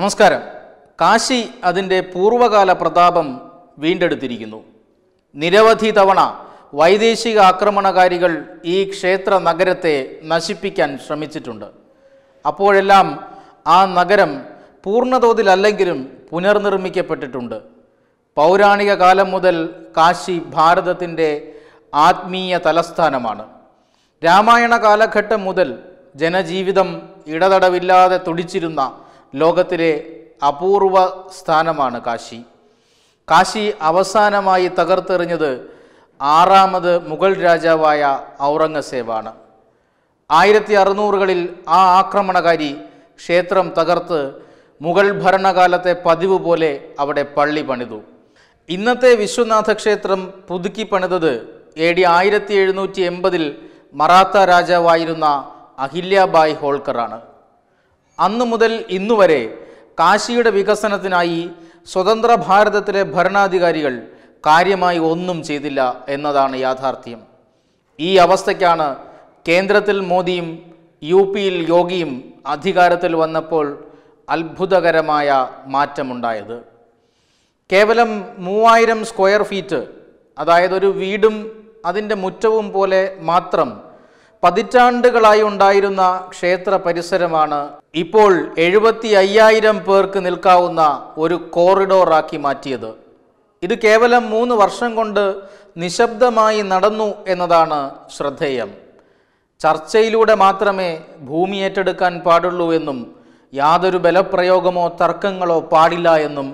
നമസ്കാരം കാശി അതിൻ്റെ പൂർവ്വകാല പ്രതാപം വീണ്ടെടുത്തിരിക്കുന്നു നിരവധി തവണ വൈദേശിക ആക്രമണകാരികൾ ഈ ക്ഷേത്ര നഗരത്തെ നശിപ്പിക്കാൻ ശ്രമിച്ചിട്ടുണ്ട് അപ്പോഴെല്ലാം ആ നഗരം പൂർണ്ണതോതിലല്ലെങ്കിലും പുനർനിർമ്മിക്കപ്പെട്ടിട്ടുണ്ട് പൗരാണിക കാലം മുതൽ കാശി ഭാരതത്തിൻ്റെ ആത്മീയ തലസ്ഥാനമാണ് രാമായണ കാലഘട്ടം മുതൽ ജനജീവിതം ഇടതടവില്ലാതെ തുടിച്ചിരുന്ന ലോകത്തിലെ അപൂർവ സ്ഥാനമാണ് കാശി കാശി അവസാനമായി തകർത്തെറിഞ്ഞത് ആറാമത് മുഗൾ രാജാവായ ഔറംഗസേബാണ് ആയിരത്തി അറുന്നൂറുകളിൽ ആ ആക്രമണകാരി ക്ഷേത്രം തകർത്ത് മുഗൾ ഭരണകാലത്തെ പതിവ് പോലെ അവിടെ പള്ളി പണിതു ഇന്നത്തെ വിശ്വനാഥ ക്ഷേത്രം പുതുക്കി പണിതത് എ ഡി ആയിരത്തി എഴുന്നൂറ്റി എൺപതിൽ മറാത്ത രാജാവായിരുന്ന അഹില്യാബായ് ഹോൾക്കറാണ് അന്നു മുതൽ ഇന്നുവരെ കാശിയുടെ വികസനത്തിനായി സ്വതന്ത്ര ഭാരതത്തിലെ ഭരണാധികാരികൾ കാര്യമായി ഒന്നും ചെയ്തില്ല എന്നതാണ് യാഥാർത്ഥ്യം ഈ അവസ്ഥയ്ക്കാണ് കേന്ദ്രത്തിൽ മോദിയും യു പിയിൽ യോഗിയും അധികാരത്തിൽ വന്നപ്പോൾ അത്ഭുതകരമായ മാറ്റമുണ്ടായത് കേവലം മൂവായിരം സ്ക്വയർ ഫീറ്റ് അതായത് ഒരു വീടും അതിൻ്റെ മുറ്റവും പോലെ മാത്രം പതിറ്റാണ്ടുകളായി ഉണ്ടായിരുന്ന ക്ഷേത്ര പരിസരമാണ് ഇപ്പോൾ എഴുപത്തി അയ്യായിരം പേർക്ക് നിൽക്കാവുന്ന ഒരു കോറിഡോറാക്കി മാറ്റിയത് ഇത് കേവലം മൂന്ന് വർഷം കൊണ്ട് നിശബ്ദമായി നടന്നു എന്നതാണ് ശ്രദ്ധേയം ചർച്ചയിലൂടെ മാത്രമേ ഭൂമി ഏറ്റെടുക്കാൻ പാടുള്ളൂ എന്നും യാതൊരു ബലപ്രയോഗമോ തർക്കങ്ങളോ പാടില്ല എന്നും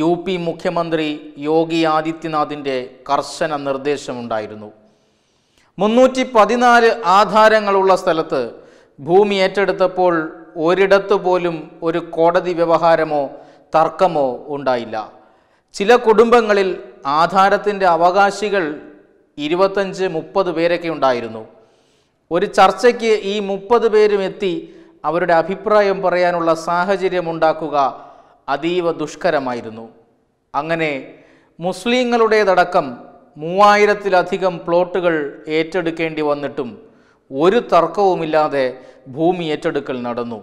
യു പി മുഖ്യമന്ത്രി യോഗി ആദിത്യനാഥിൻ്റെ കർശന നിർദ്ദേശമുണ്ടായിരുന്നു മുന്നൂറ്റി പതിനാല് ആധാരങ്ങളുള്ള സ്ഥലത്ത് ഭൂമി ഏറ്റെടുത്തപ്പോൾ ഒരിടത്തു പോലും ഒരു കോടതി വ്യവഹാരമോ തർക്കമോ ഉണ്ടായില്ല ചില കുടുംബങ്ങളിൽ ആധാരത്തിൻ്റെ അവകാശികൾ ഇരുപത്തഞ്ച് മുപ്പത് പേരൊക്കെ ഉണ്ടായിരുന്നു ഒരു ചർച്ചയ്ക്ക് ഈ മുപ്പത് പേരും എത്തി അവരുടെ അഭിപ്രായം പറയാനുള്ള സാഹചര്യം ഉണ്ടാക്കുക അതീവ ദുഷ്കരമായിരുന്നു അങ്ങനെ മുസ്ലിങ്ങളുടേതടക്കം മൂവായിരത്തിലധികം പ്ലോട്ടുകൾ ഏറ്റെടുക്കേണ്ടി വന്നിട്ടും ഒരു തർക്കവുമില്ലാതെ ഭൂമി ഏറ്റെടുക്കൽ നടന്നു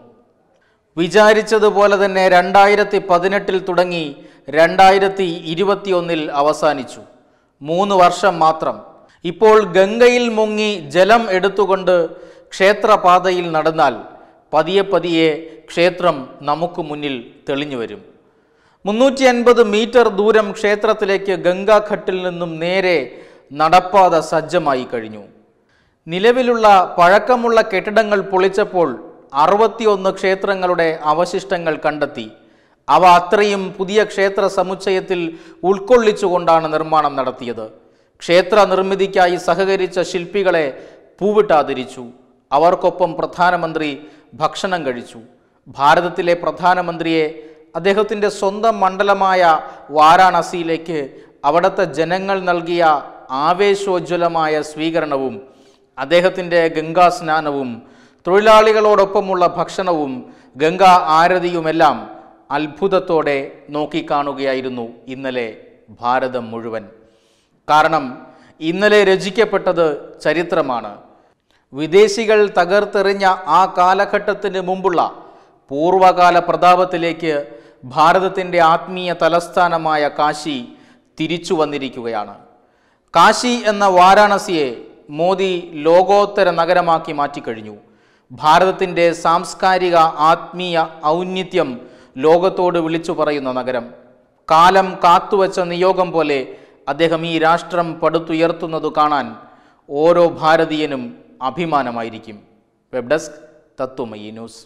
വിചാരിച്ചതുപോലെ തന്നെ രണ്ടായിരത്തി പതിനെട്ടിൽ തുടങ്ങി രണ്ടായിരത്തി ഇരുപത്തിയൊന്നിൽ അവസാനിച്ചു മൂന്ന് വർഷം മാത്രം ഇപ്പോൾ ഗംഗയിൽ മുങ്ങി ജലം എടുത്തുകൊണ്ട് ക്ഷേത്രപാതയിൽ നടന്നാൽ പതിയെ പതിയെ ക്ഷേത്രം നമുക്ക് മുന്നിൽ തെളിഞ്ഞു വരും മുന്നൂറ്റി അൻപത് മീറ്റർ ദൂരം ക്ഷേത്രത്തിലേക്ക് ഗംഗാഘട്ടിൽ നിന്നും നേരെ നടപ്പാത സജ്ജമായി കഴിഞ്ഞു നിലവിലുള്ള പഴക്കമുള്ള കെട്ടിടങ്ങൾ പൊളിച്ചപ്പോൾ അറുപത്തിയൊന്ന് ക്ഷേത്രങ്ങളുടെ അവശിഷ്ടങ്ങൾ കണ്ടെത്തി അവ അത്രയും പുതിയ ക്ഷേത്ര സമുച്ചയത്തിൽ ഉൾക്കൊള്ളിച്ചുകൊണ്ടാണ് നിർമ്മാണം നടത്തിയത് ക്ഷേത്ര നിർമ്മിതിക്കായി സഹകരിച്ച ശില്പികളെ പൂവിട്ടാതിരിച്ചു അവർക്കൊപ്പം പ്രധാനമന്ത്രി ഭക്ഷണം കഴിച്ചു ഭാരതത്തിലെ പ്രധാനമന്ത്രിയെ അദ്ദേഹത്തിൻ്റെ സ്വന്തം മണ്ഡലമായ വാരാണസിയിലേക്ക് അവിടുത്തെ ജനങ്ങൾ നൽകിയ ആവേശോജ്വലമായ സ്വീകരണവും അദ്ദേഹത്തിൻ്റെ ഗംഗാ സ്നാനവും തൊഴിലാളികളോടൊപ്പമുള്ള ഭക്ഷണവും ഗംഗാ ആരതിയുമെല്ലാം അത്ഭുതത്തോടെ നോക്കിക്കാണുകയായിരുന്നു ഇന്നലെ ഭാരതം മുഴുവൻ കാരണം ഇന്നലെ രചിക്കപ്പെട്ടത് ചരിത്രമാണ് വിദേശികൾ തകർത്തെറിഞ്ഞ ആ കാലഘട്ടത്തിന് മുമ്പുള്ള പൂർവകാല പ്രതാപത്തിലേക്ക് ഭാരതത്തിൻ്റെ ആത്മീയ തലസ്ഥാനമായ കാശി തിരിച്ചു വന്നിരിക്കുകയാണ് കാശി എന്ന വാരാണസിയെ മോദി ലോകോത്തര നഗരമാക്കി മാറ്റിക്കഴിഞ്ഞു ഭാരതത്തിൻ്റെ സാംസ്കാരിക ആത്മീയ ഔന്നിത്യം ലോകത്തോട് വിളിച്ചു പറയുന്ന നഗരം കാലം കാത്തുവച്ച നിയോഗം പോലെ അദ്ദേഹം ഈ രാഷ്ട്രം പടുത്തുയർത്തുന്നത് കാണാൻ ഓരോ ഭാരതീയനും അഭിമാനമായിരിക്കും വെബ് ഡെസ്ക് തത്വമയി ന്യൂസ്